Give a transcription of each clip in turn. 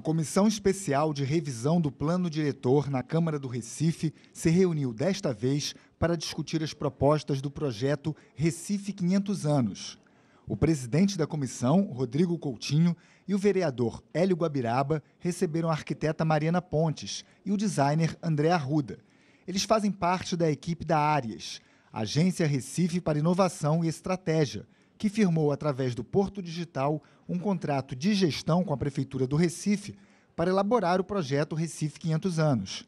A Comissão Especial de Revisão do Plano Diretor na Câmara do Recife se reuniu desta vez para discutir as propostas do projeto Recife 500 Anos. O presidente da comissão, Rodrigo Coutinho, e o vereador Hélio Guabiraba receberam a arquiteta Mariana Pontes e o designer André Arruda. Eles fazem parte da equipe da Áreas, Agência Recife para Inovação e Estratégia, que firmou, através do Porto Digital, um contrato de gestão com a Prefeitura do Recife para elaborar o projeto Recife 500 Anos.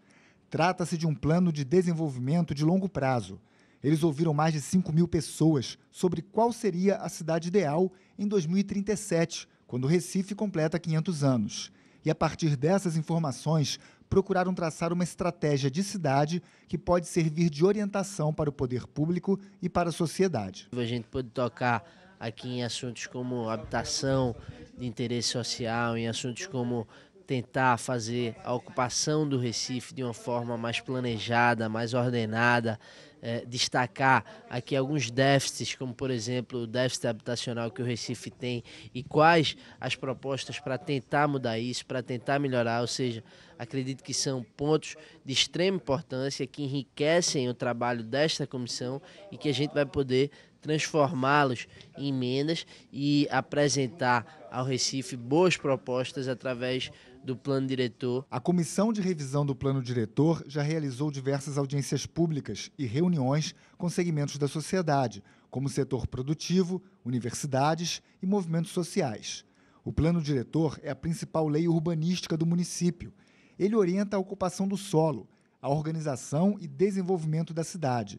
Trata-se de um plano de desenvolvimento de longo prazo. Eles ouviram mais de 5 mil pessoas sobre qual seria a cidade ideal em 2037, quando o Recife completa 500 anos. E a partir dessas informações, procuraram traçar uma estratégia de cidade que pode servir de orientação para o poder público e para a sociedade. A gente pode tocar aqui em assuntos como habitação de interesse social, em assuntos como tentar fazer a ocupação do Recife de uma forma mais planejada, mais ordenada, é, destacar aqui alguns déficits, como por exemplo o déficit habitacional que o Recife tem e quais as propostas para tentar mudar isso, para tentar melhorar, ou seja, acredito que são pontos de extrema importância que enriquecem o trabalho desta comissão e que a gente vai poder transformá-los em emendas e apresentar ao Recife boas propostas através do plano diretor. A comissão de revisão do plano diretor já realizou diversas audiências públicas e reuniões com segmentos da sociedade, como setor produtivo, universidades e movimentos sociais. O plano diretor é a principal lei urbanística do município. Ele orienta a ocupação do solo, a organização e desenvolvimento da cidade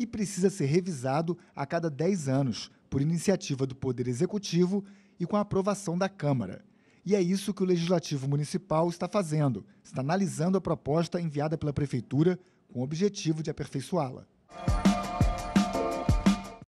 e precisa ser revisado a cada 10 anos, por iniciativa do Poder Executivo e com a aprovação da Câmara. E é isso que o Legislativo Municipal está fazendo, está analisando a proposta enviada pela Prefeitura com o objetivo de aperfeiçoá-la.